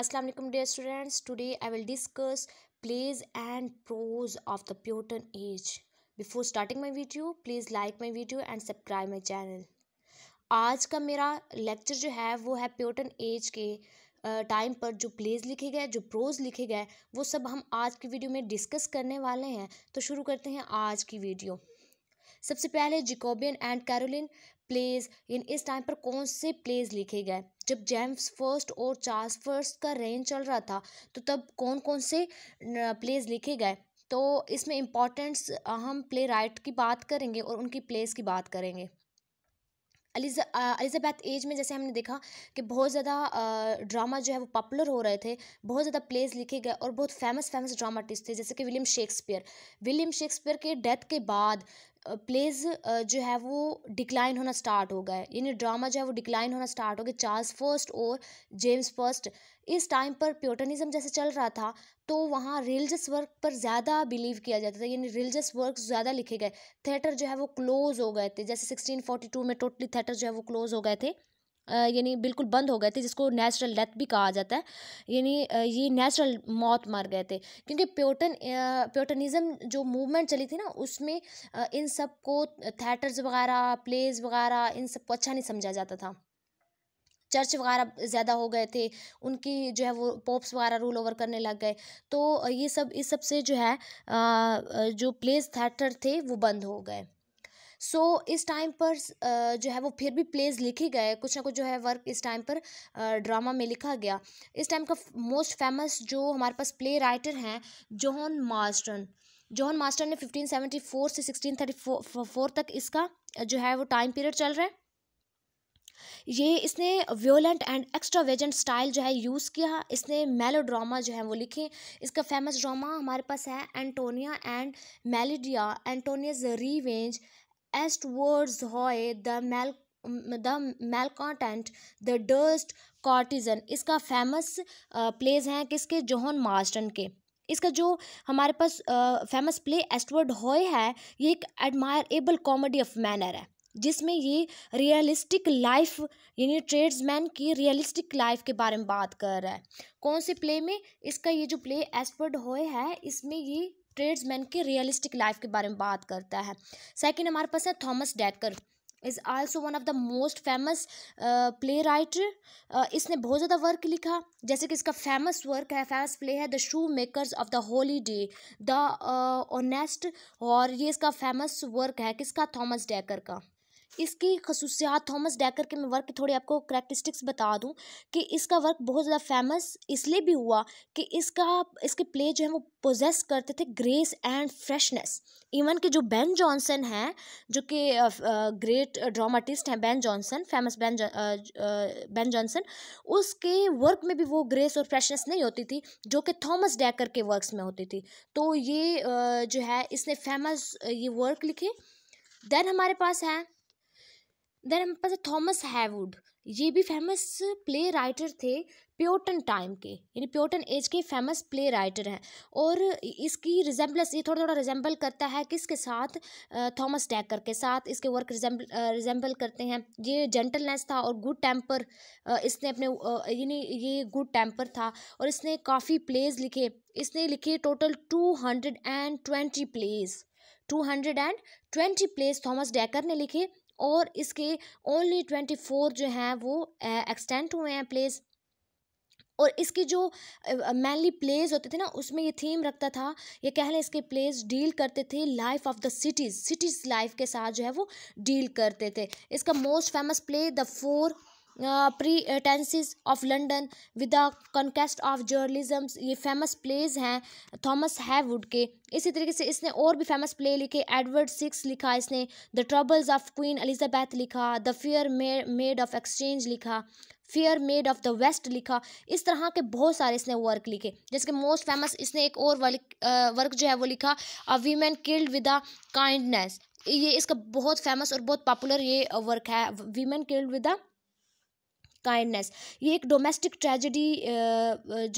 Aslam dear students today I will discuss plays and prose of the Puritan age before starting my video please like my video and subscribe my channel आज का मेरा lecture जो है वो है प्योटन age के time पर जो प्लेज लिखे गए जो प्रोज लिखे गए वो सब हम आज की वीडियो में डिस्कस करने वाले हैं तो शुरू करते हैं आज की वीडियो सबसे पहले जिकोबियन एंड कैरोलिन प्लेज इन इस टाइम पर कौन से प्लेज लिखे गए जब जेम्स फर्स्ट और चार्ल्स फर्स्ट का रेन चल रहा था तो तब कौन कौन से प्लेज लिखे गए तो इसमें इम्पोर्टेंट्स हम प्ले राइट की बात करेंगे और उनकी प्लेस की बात करेंगे अलीजाबैथ एज में जैसे हमने देखा कि बहुत ज़्यादा ड्रामा जो है वो पॉपुलर हो रहे थे बहुत ज़्यादा प्लेज लिखे गए और बहुत फेमस फेमस ड्रामाटिस्ट थे जैसे कि विलियम शेक्सपियर विलियम शेक्सपियर के डेथ के बाद प्लेज जो है वो डिक्लाइन होना स्टार्ट हो गए यानी ड्रामा जो है वो डिक्लाइन होना स्टार्ट हो गया चार्ल्स फर्स्ट और जेम्स फर्स्ट इस टाइम पर प्योटनिज़म जैसे चल रहा था तो वहाँ रिलीजस वर्क पर ज़्यादा बिलीव किया जाता था यानी रिलीजस वर्क ज़्यादा लिखे गए थिएटर जो है वो क्लोज़ हो गए थे जैसे सिक्सटीन में टोटली थिएटर जो है वो क्लोज़ हो गए थे यानी बिल्कुल बंद हो गए थे जिसको नेचुरल डेथ भी कहा जाता है यानी ये नेचुरल मौत मर गए थे क्योंकि प्योटन प्योटनिज़म जो मूवमेंट चली थी ना उसमें इन सब को थिएटर्स वगैरह प्लेज वगैरह इन सब को अच्छा नहीं समझा जाता था चर्च वगैरह ज़्यादा हो गए थे उनकी जो है वो पोप्स वगैरह रूल ओवर करने लग गए तो ये सब इस सब से जो है जो प्लेस थिएटर थे वो बंद हो गए सो so, इस टाइम पर जो है वो फिर भी प्लेज लिखे गए कुछ ना कुछ जो है वर्क इस टाइम पर ड्रामा में लिखा गया इस टाइम का मोस्ट फेमस जो हमारे पास प्ले राइटर हैं जॉन मार्स्टन जॉन मास्टर ने 1574 से 1634 तक इसका जो है वो टाइम पीरियड चल रहा है ये इसने violent and extravagant style जो है यूज़ किया इसने मेलो ड्रामा जो है वो लिखे इसका फेमस ड्रामा हमारे पास है Antonio and Mellida Antonio's revenge as towards Hoy, the Mal the malcontent the Dutch courtesan इसका फेमस प्लेज हैं किसके जोहन मार्स्टन के इसका जो हमारे पास फेमस प्ले एस्टवर्ड हॉय है ये एक एडमायरेबल कॉमेडी ऑफ मैनर है जिसमें ये रियलिस्टिक लाइफ यानी ट्रेड्समैन की रियलिस्टिक लाइफ के बारे में बात कर रहा है कौन से प्ले में इसका ये जो प्ले एस्टवर्ड हॉय है इसमें ये ट्रेड्समैन के रियलिस्टिक लाइफ के बारे में बात करता है सेकेंड हमारे पास है Thomas Dekker is also one of the most famous play writer इसने बहुत ज़्यादा वर्क लिखा जैसे कि इसका फेमस वर्क है फेमस प्ले है the shoemakers of the holiday the honest और ये इसका फेमस वर्क है किसका थॉमस डैकर का इसकी खसूसियात थॉमस डैकर के मैं वर्क की थोड़ी आपको करेक्टरिस्टिक्स बता दूं कि इसका वर्क बहुत ज़्यादा फेमस इसलिए भी हुआ कि इसका इसके प्ले जो है वो पोजेस करते थे ग्रेस एंड फ्रेशनेस इवन कि जो बेन जॉनसन हैं जो कि ग्रेट ड्रामाटिस्ट हैं Ben Jonson famous Ben Ben Jonson उसके वर्क में भी वो ग्रेस और फ्रेशनेस नहीं होती थी जो कि थॉमस डैकर के वर्क्स में होती थी तो ये जो है इसने फेमस ये वर्क लिखे देन हमारे पास हैं देन हमारे पास थॉमस हैवुड ये भी फेमस प्ले राइटर थे प्योटन टाइम के यानी प्योटन एज के फेमस प्ले राइटर हैं और इसकी रिजेंबलस ये थोड़ा थोड़ा रिजेंबल करता है किसके साथ थॉमस डैकर के साथ इसके वर्क रिजेंबल रिजेंबल करते हैं ये जेंटलनेस था और गुड टेम्पर इसने अपने यानी ये गुड टेम्पर था और इसने काफ़ी प्लेज लिखे इसने लिखे total two hundred and twenty plays two hundred and twenty plays Thomas Dekker ने लिखे और इसके ओनली ट्वेंटी फोर जो हैं वो एक्सटेंट हुए हैं प्लेस और इसके जो मैनली प्लेज होते थे ना उसमें ये थीम रखता था ये कह लें इसके प्लेज डील करते थे life of the cities cities life के साथ जो है वो डील करते थे इसका most famous play the four prentices of London with the conquest of journalism ये फेमस प्लेज हैं थॉमस हैवुड के इसी तरीके से इसने और भी फेमस प्ले लिखे एडवर्ड सिक्स लिखा इसने the troubles of queen Elizabeth लिखा the fair maid of exchange लिखा fair maid of the waste लिखा इस तरह के बहुत सारे इसने वर्क लिखे जिसके मोस्ट फेमस इसने एक और वर्क uh, जो है वो लिखा a women killed with a kindness ये इसका बहुत फेमस और बहुत पॉपुलर ये वर्क है women killed with the kindness ये एक डोमेस्टिक ट्रेजेडी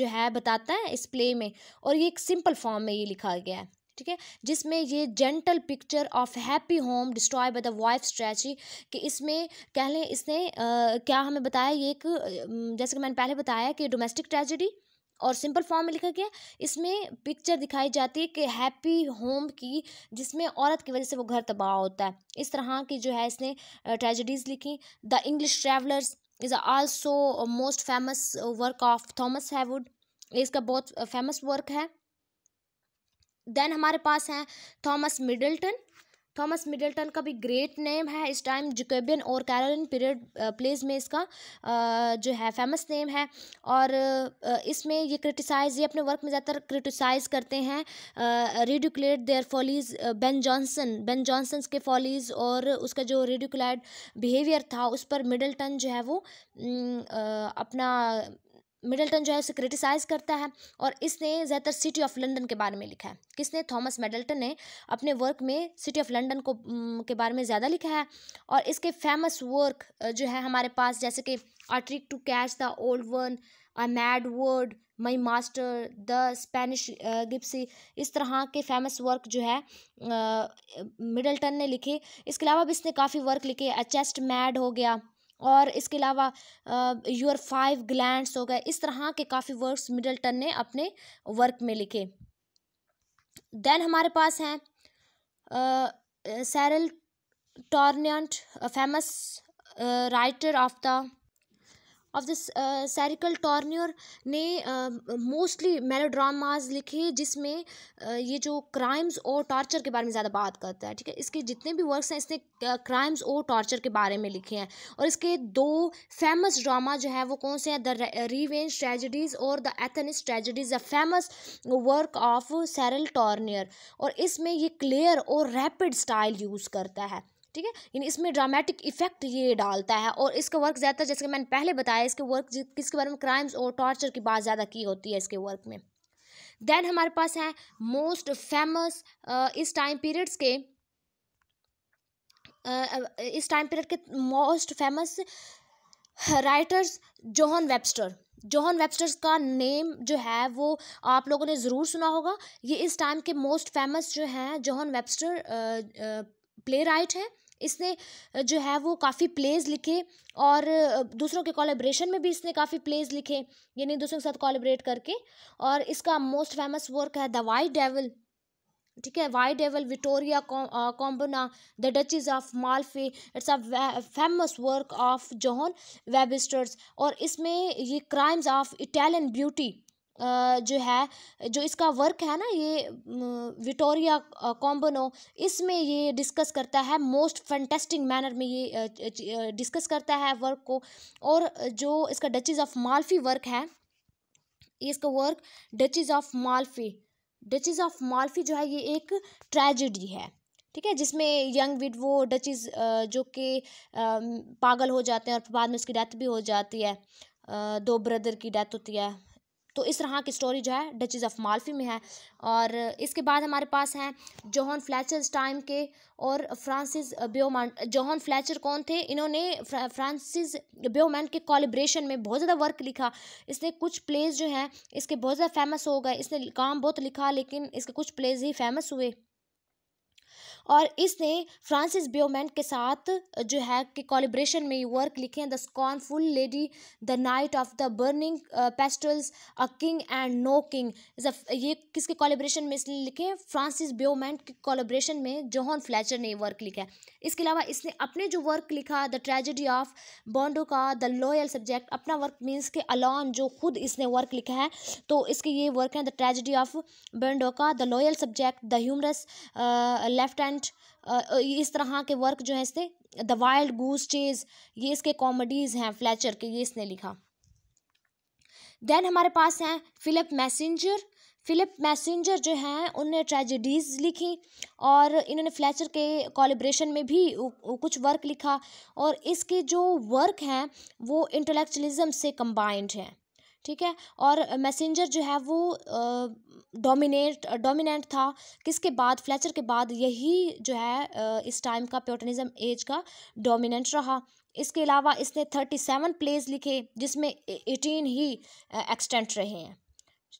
जो है बताता है इस प्ले में और ये एक सिंपल फॉर्म में ये लिखा गया है ठीक है जिसमें ये gentle picture of happy home destroy by the wife स्ट्रेची कि इसमें कह लें इसने आ, क्या हमें बताया ये एक जैसे कि मैंने पहले बताया कि डोमेस्टिक ट्रेजेडी और सिंपल फॉर्म में लिखा गया इसमें पिक्चर दिखाई जाती है कि हैप्पी होम की जिसमें औरत की वजह से वो घर तबाह होता है इस तरह की जो है इसने ट्रेजिडीज़ लिखी the English travellers is also most famous work of Thomas Heywood इसका बहुत फेमस uh, वर्क है देन हमारे पास है थॉमस मिडल्टन थॉमस मिडलटन का भी ग्रेट नेम है इस टाइम जुकेबियन और कैरोलिन पीरियड प्लेज में इसका जो है फेमस नेम है और इसमें ये क्रिटिसाइज ये अपने वर्क में ज़्यादातर क्रिटिसाइज करते हैं ridiculate their follies Ben Jonson Ben Jonson के फॉलीज और उसका जो रेडिकुलाइड बिहेवियर था उस पर मिडलटन जो है वो अपना मिडलटन जो है उसे क्रिटिसाइज़ करता है और इसने ज़्यादातर सिटी ऑफ लंदन के बारे में लिखा है किसने थॉमस मेडल्टन ने अपने वर्क में सिटी ऑफ लंदन को के बारे में ज़्यादा लिखा है और इसके फेमस वर्क जो है हमारे पास जैसे कि a trick to catch the old one a mad world my master the Spanish gipsy इस तरह के फेमस वर्क जो है मिडल्टन ने लिखे इसके अलावा भी इसने काफ़ी वर्क लिखे अ चेस्ट मैड हो गया और इसके अलावा योर फाइव ग्लैंड्स हो गए इस तरह के काफ़ी वर्क्स मिडलटन ने अपने वर्क में लिखे देन हमारे पास हैं Cyril Tourneur famous writer of the of दैरिकल सैरिकल टॉर्न्योर ने मोस्टली uh, मेलोड्रामाज लिखे जिसमें uh, ये जो क्राइम्स और टॉर्चर के बारे में ज़्यादा बात करता है ठीक है इसके जितने भी वर्क्स हैं इसने क्राइम्स uh, और टॉर्चर के बारे में लिखे हैं और इसके दो फेमस ड्रामा जो है वो कौन से हैं द रिवेंज ट्रेजिडीज़ और the atheist's tragedies the famous work of Cyril Tourneur और इसमें ये क्लियर और रैपिड स्टाइल यूज़ करता है ठीक है यानी इसमें ड्रामेटिक इफेक्ट ये डालता है और इसका वर्क ज़्यादातर जैसे कि मैंने पहले बताया इसके वर्क किसके बारे में क्राइम्स और टॉर्चर की बात ज़्यादा की होती है इसके वर्क में देन हमारे पास है मोस्ट फेमस इस टाइम पीरियड्स के इस टाइम पीरियड के most famous writers John Webster John Webster's का नेम जो है वो आप लोगों ने ज़रूर सुना होगा ये इस टाइम के मोस्ट फेमस जो हैं जोहन वेबस्टर प्ले राइट हैं इसने जो है वो काफ़ी प्लेज लिखे और दूसरों के कॉलेब्रेशन में भी इसने काफ़ी प्लेज लिखे यानी दूसरों के साथ कॉलेब्रेट करके और इसका मोस्ट फेमस वर्क है द वाई डेवल ठीक है white devil Vittoria Corombona the duchess of Malfi it's a famous work of John Webster's और इसमें ये क्राइम्स ऑफ इटालियन ब्यूटी जो है जो इसका वर्क है ना ये विटोरिया कॉम्बनो इसमें ये डिस्कस करता है मोस्ट फैंटेस्टिक मैनर में ये डिस्कस करता है वर्क को और जो इसका डचेज ऑफ मालफी वर्क है इसका work duchess of Malfi duchess of Malfi जो है ये एक ट्रेजिडी है ठीक है जिसमें यंग विड वो डचिज जो कि पागल हो जाते हैं और बाद में उसकी डेथ भी हो जाती है दो ब्रदर की डेथ होती है तो इस तरह की स्टोरी जो है डचेस ऑफ मालफी में है और इसके बाद हमारे पास हैं जोहन फ्लैचर टाइम के और फ्रांसिस ब्योमान जोहन फ्लैचर कौन थे इन्होंने फ्रांसिस ब्योमैन के कॉलिब्रेशन में बहुत ज़्यादा वर्क लिखा इसने कुछ प्लेज जो हैं इसके बहुत ज़्यादा फेमस हो गए इसने काम बहुत लिखा लेकिन इसके कुछ प्लेज ही फेमस हुए और इसने फ्रांसिस ब्योमेंट के साथ जो है कि कॉलिब्रेशन में ये वर्क लिखे हैं the scornful lady the knight of the burning pestle a king and no king ये किसके कॉलिब्रेशन में इसलिए लिखे हैं फ्रांसिस ब्योमेंट के कॉलिब्रेशन में जोहन फ्लैचर ने ये वर्क लिखा है इसके अलावा इसने अपने जो वर्क लिखा द ट्रेजिडी ऑफ बॉन्डो का द लॉयल सब्जेक्ट अपना वर्क मीन्स के अलॉन जो खुद इसने वर्क लिखा है तो इसके ये वर्क हैं द ट्रेजिडी ऑफ बॉन्डो का the loyal subject the humorous left and hunt uh, uh, इस तरह के वर्क जो है इसने द वाइल्ड गूस चेज ये इसके कॉमेडीज़ हैं फ्लैचर के ये इसने लिखा देन हमारे पास हैं फिलिप मैसेंजर फिलिप मैसेंजर जो हैं उनने ट्रेजिडीज लिखी और इन्होंने फ्लैचर के कॉलिब्रेशन में भी कुछ वर्क लिखा और इसके जो वर्क हैं वो इंटेलेक्चुअलिज्म से कंबाइंड हैं ठीक है और मैसेंजर जो है वो डोमिनेट डोमिनेंट था किसके बाद फ्लैचर के बाद यही जो है इस टाइम का प्योटनिज़म एज का डोमिनेंट रहा इसके अलावा इसने थर्टी सेवन प्लेज लिखे जिसमें एटीन ही एक्सटेंट रहे हैं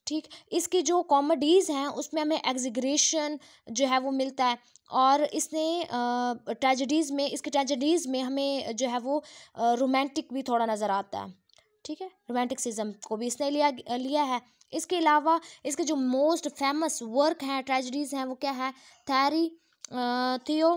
ठीक इसकी जो कॉमेडीज़ हैं उसमें हमें एग्जिग्रेशन जो है वो मिलता है और इसने ट्रेजडीज़ में इसके ट्रेजडीज़ में हमें जो है वो रोमांटिक भी थोड़ा नज़र आता है ठीक है रोमांटिकसिज्म को भी इसने लिया लिया है इसके अलावा इसके जो मोस्ट फेमस वर्क हैं ट्रेजडीज हैं वो क्या है थैरी थियो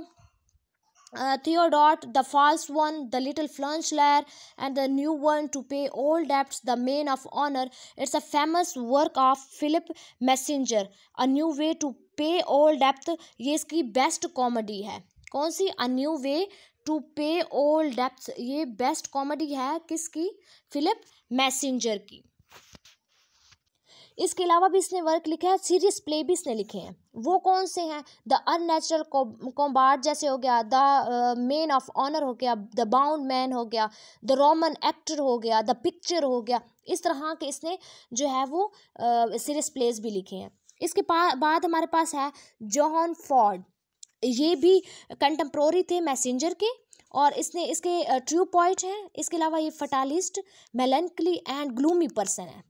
थियोडॉट the fast one the little फ्लंच लैर and the new one two पे old dept the main of honour it's a famous work of Philip messenger a new way to पे old depth ये इसकी best comedy है कौन सी a new way to पे ओल debts ये best comedy है किसकी फिलिप मैसेंजर की इसके अलावा भी इसने वर्क लिखा है सीरियस प्ले भी इसने लिखे हैं वो कौन से हैं द अननेचुरल कॉम्बार्ड जैसे हो गया द मेन ऑफ ऑनर हो गया द बाउंड मैन हो गया द रोमन एक्टर हो गया द पिक्चर हो गया इस तरह के इसने जो है वो सीरियस प्लेस भी लिखे हैं इसके बाद हमारे पास है जॉन फॉर्ड ये भी कंटेम्प्रोरी थे मैसेंजर के और इसने इसके ट्रू पॉइंट हैं इसके अलावा ये fatalist melancholy and gloomy person है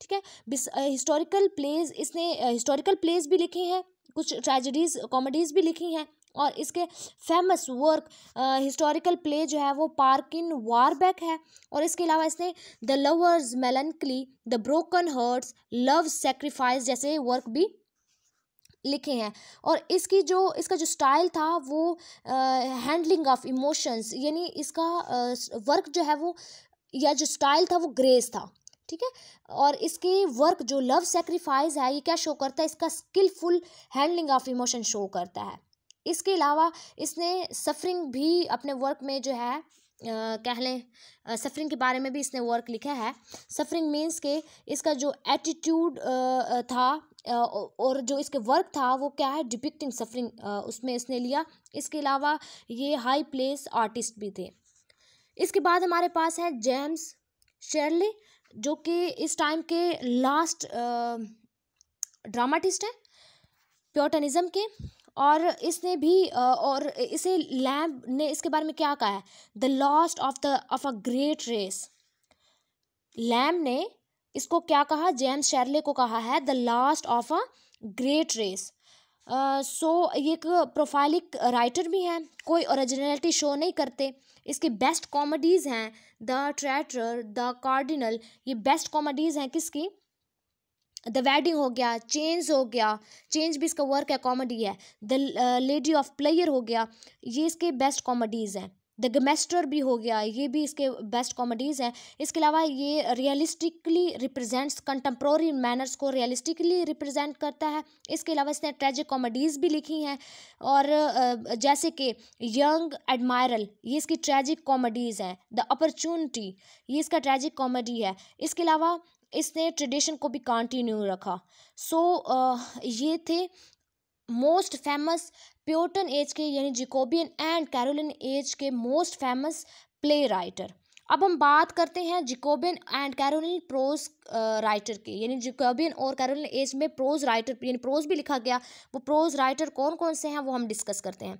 ठीक है हिस्टोरिकल प्लेज इसने हिस्टोरिकल प्लेज भी लिखी हैं कुछ ट्रेजिडीज कॉमेडीज़ भी लिखी हैं और इसके फेमस वर्क हिस्टोरिकल प्ले जो है वो पार्किन वारबैक है और इसके अलावा इसने the lovers melancholy the broken hearts love sacrifice जैसे वर्क भी लिखे हैं और इसकी जो इसका जो स्टाइल था वो हैंडलिंग ऑफ इमोशंस यानी इसका वर्क जो है वो या जो स्टाइल था वो ग्रेस था ठीक है और इसके वर्क जो लव सेक्रीफाइस है ये क्या शो करता है इसका skilful handling of emotion show करता है इसके अलावा इसने सफरिंग भी अपने वर्क में जो है कह लें सफरिंग के बारे में भी इसने वर्क लिखा है सफरिंग मीन्स के इसका जो एटीट्यूड था और जो इसके वर्क था वो क्या है डिपिक्टिंग सफरिंग उसमें इसने लिया इसके अलावा ये हाई प्लेस आर्टिस्ट भी थे इसके बाद हमारे पास है जेम्स शेरले जो कि इस टाइम के लास्ट ड्रामाटिस्ट हैं प्योटनिज़म के और इसने भी और इसे लैम्ब ने इसके बारे में क्या कहा है the lost of the of a great race Lamb ने इसको क्या कहा जेम्स शैरले को कहा है the last of a great race so ये एक प्रोफाइलिक राइटर भी हैं कोई ओरिजिनलिटी शो नहीं करते इसकी बेस्ट कॉमेडीज़ हैं द ट्रैटर द कार्डिनल ये बेस्ट कॉमेडीज़ हैं किसकी द वेडिंग हो गया चेंज हो गया चेंज भी इसका वर्क है कॉमेडी है द लेडी ऑफ प्लेयर हो गया ये इसके बेस्ट कॉमेडीज़ हैं द गमेस्टर भी हो गया ये भी इसके बेस्ट कॉमेडीज़ हैं इसके अलावा ये रियलिस्टिकली रिप्रेजेंट्स कंटेम्प्रोरी मैनर्स को रियलिस्टिकली रिप्रेजेंट करता है इसके अलावा इसने ट्रेजिक कॉमेडीज़ भी लिखी हैं और जैसे कि यंग एडमायरल ये इसकी ट्रेजिक कॉमेडीज़ हैं द अपॉर्चुनिटी ये इसका ट्रेजिक कॉमेडी है इसके अलावा इसने ट्रेडिशन को भी कंटिन्यू रखा सो so, ये थे मोस्ट फेमस प्योटन एज के यानी जिकोबियन एंड कैरोलिन एज के मोस्ट फेमस प्ले राइटर अब हम बात करते हैं Jacobean and Caroline prose writer के यानी जिकोबियन और कैरोलिन एज में प्रोज राइटर यानी प्रोज भी लिखा गया वो प्रोज राइटर कौन कौन से हैं वो हम डिस्कस करते हैं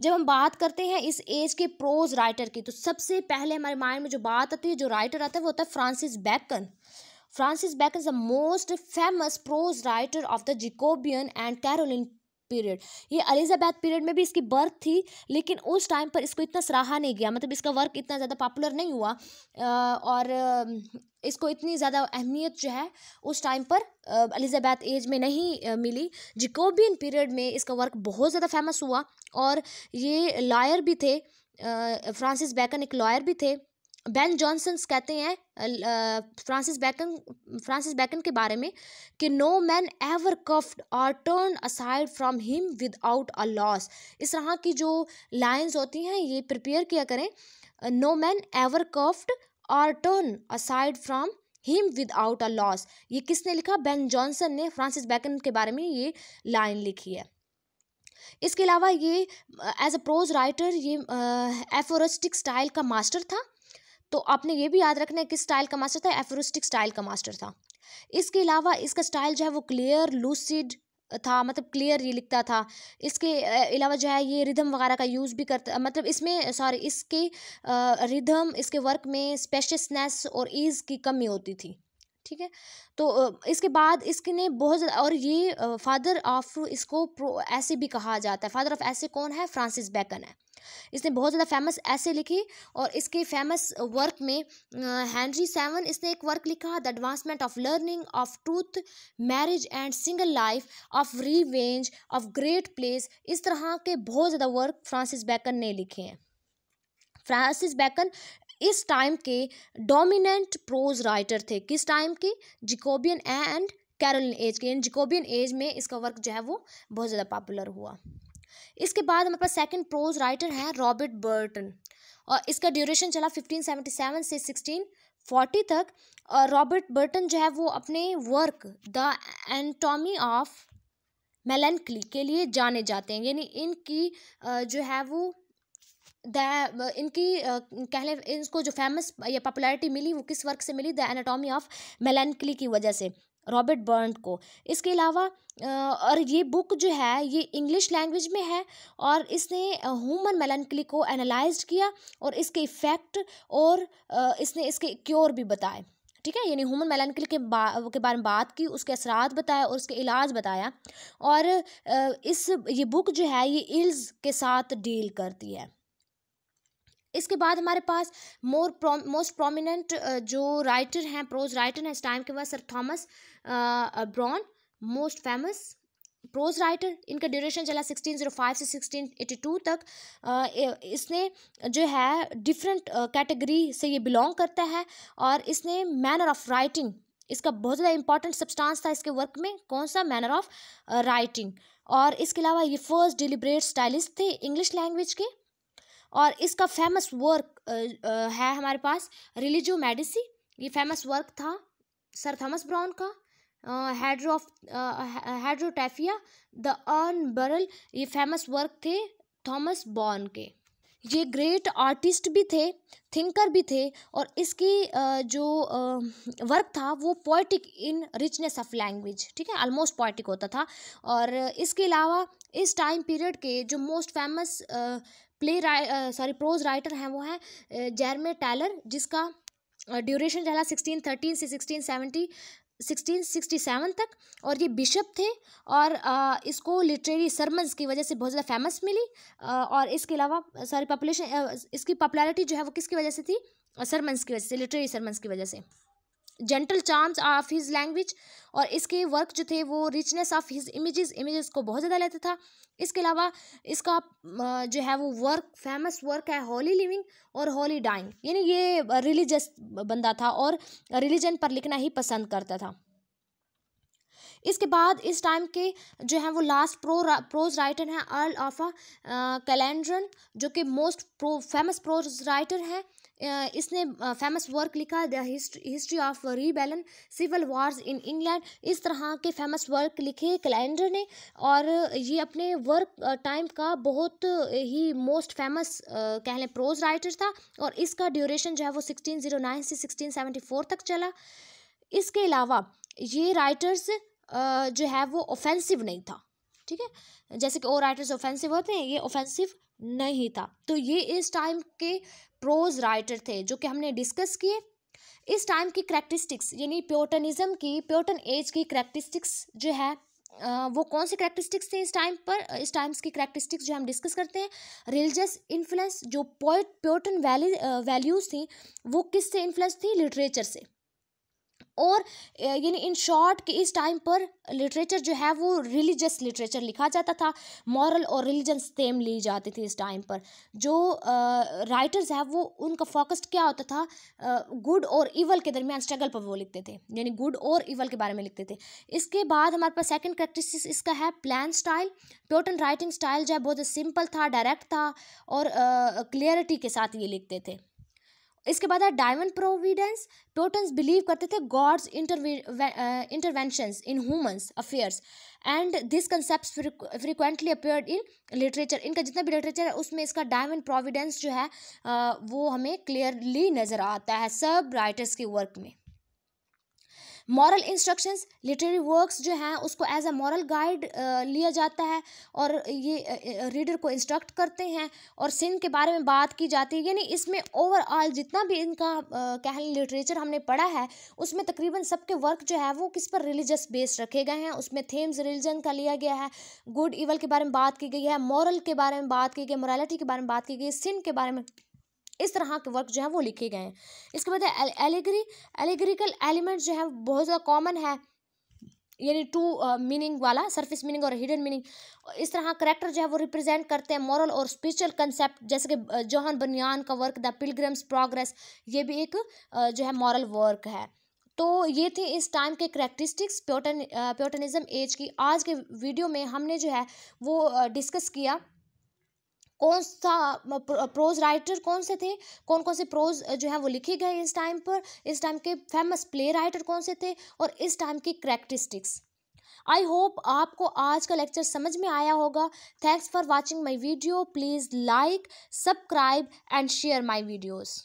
जब हम बात करते हैं इस एज के प्रोज राइटर की तो सबसे पहले हमारे माइंड में जो बात आती है जो राइटर आता है वो होता है Francis Bacon Francis Bacon is the most famous prose writer of the Jacobean and Caroline period ये अलिजाबैथ पीरियड में भी इसकी बर्थ थी लेकिन उस टाइम पर इसको इतना सराहा नहीं गया मतलब इसका वर्क इतना ज़्यादा पॉपुलर नहीं हुआ और इसको इतनी ज़्यादा अहमियत जो है उस टाइम पर अलिजाबैथ एज में नहीं मिली जिकोबियन पीरियड में इसका वर्क बहुत ज़्यादा फेमस हुआ और ये लॉयर भी थे फ्रांसिस बैकन एक लॉयर भी थे बैन जॉनसन्स कहते हैं फ्रांसिस बैकन फ्रांसिस बैकन के बारे में कि no man ever coughed or turn aside from him without a loss इस तरह की जो लाइंस होती हैं ये प्रिपेयर किया करें no man ever coughed or turn aside from him without a loss ये किसने लिखा बैन जॉनसन ने फ्रांसिस बैकन के बारे में ये लाइन लिखी है इसके अलावा ये एज अ प्रोज राइटर ये एफोरस्टिक स्टाइल का मास्टर था तो आपने ये भी याद रखना है किस स्टाइल का मास्टर था एफरिस्टिक स्टाइल का मास्टर था इसके अलावा इसका स्टाइल जो है वो क्लियर लूसिड था मतलब क्लियर ये लिखता था इसके अलावा जो है ये रिदम वगैरह का यूज़ भी करता मतलब इसमें सॉरी इसके रिदम इसके वर्क में स्पेशसनेस और ईज़ की कमी होती थी ठीक है तो इसके बाद इसके ने बहुत ज़्यादा और ये फादर ऑफ इसको प्रो ऐसे भी कहा जाता है फादर ऑफ ऐसे कौन है फ्रांसिस बैकन है इसने बहुत ज़्यादा फेमस ऐसे लिखे और इसके फेमस वर्क में हैंनरी सेवन इसने एक वर्क लिखा the advancement of learning of truth marriage and single life of revenge of great place इस तरह के बहुत ज़्यादा वर्क फ्रांसिस बैकन ने लिखे हैं फ्रांसिस बैकन इस टाइम के डोमिनेंट प्रोज राइटर थे किस टाइम के जिकोबियन एंड कैरोलिन एज के इन जिकोबियन एज में इसका वर्क जो है वो बहुत ज़्यादा पॉपुलर हुआ इसके बाद हमारे पास सेकेंड प्रोज राइटर हैं रॉबर्ट बर्टन और इसका ड्यूरेशन चला फिफ्टीन सेवेंटी सेवन से सिक्सटीन फोर्टी तक और रॉबर्ट बर्टन जो है वो अपने work the anatomy of melancholy के लिए जाने जाते हैं यानी इनकी जो है वो द इनकी कह लें इनको जो फेमस या पॉपुलैरिटी मिली वो किस वर्क से मिली द एनाटॉमी ऑफ मेलनकली की वजह से रॉबर्ट बर्न को इसके अलावा और ये बुक जो है ये इंग्लिश लैंग्वेज में है और इसने ह्यूमन मेलनकली को एनालाइज किया और इसके इफ़ेक्ट और इसने इसके क्योर भी बताए ठीक है यानी ह्यूमन मेलनकली के बा के बारे में बात की उसके असरात बताया और उसके इलाज बताया और इस ये बुक जो है ये इल्ज़ के साथ डील करती है इसके बाद हमारे पास मोर प्रो, मोस्ट प्रोमिनेंट जो राइटर हैं प्रोज राइटर हैं इस टाइम के बाद sir Thomas Browne most famous prose writer इनका ड्यूरेशन चला सिक्सटीन जीरो फाइव से सिक्सटीन एटी टू तक इसने जो है डिफरेंट कैटेगरी से ये बिलोंग करता है और इसने मैनर ऑफ राइटिंग इसका बहुत ज़्यादा इंपॉर्टेंट सब्सटेंस था इसके वर्क में कौन सा मैनर ऑफ राइटिंग और इसके अलावा ये फर्स्ट डिलिब्रेट स्टाइलिस्ट थे इंग्लिश लैंग्वेज के और इसका फेमस वर्क है हमारे पास रिलीजो मेडिसी ये फेमस वर्क था सर थॉमस ब्राउन का हाइड्रोटैफिया द अर्न बरल ये फेमस वर्क थे थॉमस बॉर्न के ये ग्रेट आर्टिस्ट भी थे थिंकर भी थे और इसकी जो वर्क था वो poetic in richness of language ठीक है ऑलमोस्ट पोइटिक होता था और इसके अलावा इस टाइम पीरियड के जो most famous play sorry prose writer हैं वो हैं जैरमे टैलर जिसका ड्यूरेशन रहा सिक्सटीन थर्टीन से sixteen seventy sixteen sixty seven तक और ये बिशप थे और इसको लिटरेरी सरमन्स की वजह से बहुत ज़्यादा फेमस मिली और इसके अलावा सॉरी पॉपुलेशन इसकी पॉपुलैरिटी जो है वो किसकी वजह से थी सरमन्स की वजह से लिटरेरी सरमन्स की वजह से gentle charms of his language और इसके वर्क जो थे वो richness of his images images को बहुत ज़्यादा लेता था इसके अलावा इसका जो है वो वर्क फेमस वर्क है होली लिविंग और होली डाइंग यानी ये रिलीजस बंदा था और रिलीजन पर लिखना ही पसंद करता था इसके बाद इस टाइम के जो है वो लास्ट प्रो प्रोज राइटर हैं अर्ल ऑफ कैलेंड्रन जो कि most pro famous prose writer हैं इसने फेमस वर्क लिखा the history of rebellion civil wars in England इस तरह के फेमस वर्क लिखे कैलेंडर ने और ये अपने वर्क टाइम का बहुत ही मोस्ट फेमस कह लें प्रोज राइटर था और इसका ड्यूरेशन जो है वो 1609 से 1674 तक चला इसके अलावा ये राइटर्स जो है वो ऑफेंसिव नहीं था ठीक है जैसे कि और राइटर्स ऑफेंसिव होते हैं ये ऑफेंसिव नहीं था तो ये इस टाइम के प्रोज राइटर थे जो कि हमने डिस्कस किए इस टाइम की करैक्टरिस्टिक्स यानी प्योटनिज़म की प्योटन एज की करैक्टरिस्टिक्स जो है वो कौन से करैक्टरिस्टिक्स थे इस टाइम पर इस टाइम्स की करैक्टरिस्टिक्स जो हम डिस्कस करते हैं रिलीजियस इन्फ्लुएंस जो पोइट प्योटन वैली वैल्यूज़ थी वो किस से इन्फ्लुएंस थी लिटरेचर से और यानी इन शॉर्ट कि इस टाइम पर लिटरेचर जो है वो रिलीजियस लिटरेचर लिखा जाता था मॉरल और रिलीजन थेम ली जाती थी इस टाइम पर जो राइटर्स है वो उनका फोकस क्या होता था गुड और इवल के दरमियान स्ट्रगल पर वो लिखते थे यानी गुड और इवल के बारे में लिखते थे इसके बाद हमारे पास सेकेंड प्रैक्टिस इसका है plain style total writing style जो है बहुत सिंपल था डायरेक्ट था और क्लियरिटी के साथ ये लिखते थे इसके बाद है डायमंड प्रोविडेंस टोटन्स बिलीव करते थे gods interventions in humans affairs and this concept frequently appeared in literature इनका जितना भी लिटरेचर है उसमें इसका डायमंड प्रोविडेंस जो है वो हमें क्लियरली नज़र आता है सब राइटर्स के वर्क में मॉरल इंस्ट्रक्शंस लिटरेरी वर्क्स जो हैं उसको एज अ मॉरल गाइड लिया जाता है और ये रीडर को इंस्ट्रक्ट करते हैं और सिंध के बारे में बात की जाती है यानी इसमें ओवरऑल जितना भी इनका कह लें लिटरेचर हमने पढ़ा है उसमें तकरीबन सबके वर्क जो है वो किस पर रिलीजस बेस रखे गए हैं उसमें थेम्स रिलीजन का लिया गया है गुड इवल के बारे में बात की गई है मॉरल के बारे में बात की गई मॉरलिटी के बारे में बात की गई सिंध के बारे में इस तरह के वर्क जो है वो लिखे गए हैं इसके बाद एलिग्री एलिग्रिकल एलिमेंट जो है बहुत ज़्यादा कॉमन है यानी टू मीनिंग वाला सरफेस मीनिंग और हिडन मीनिंग इस तरह करेक्टर जो है वो रिप्रेजेंट करते हैं मॉरल और स्पिरिचुअल कंसेप्ट जैसे कि जोहन बनियान का वर्क द पिलग्रम्स प्रोग्रेस ये भी एक जो है मॉरल वर्क है तो ये थे इस टाइम के करेक्टरिस्टिक्स प्योटन प्योटनिज्म एज की आज के वीडियो में हमने जो है वो डिस्कस किया कौन सा प्रोज राइटर कौन से थे कौन कौन से प्रोज जो है वो लिखे गए इस टाइम पर इस टाइम के फेमस प्ले राइटर कौन से थे और इस टाइम की करेक्टरिस्टिक्स आई होप आपको आज का लेक्चर समझ में आया होगा thanks for watching my video please like subscribe and share my videos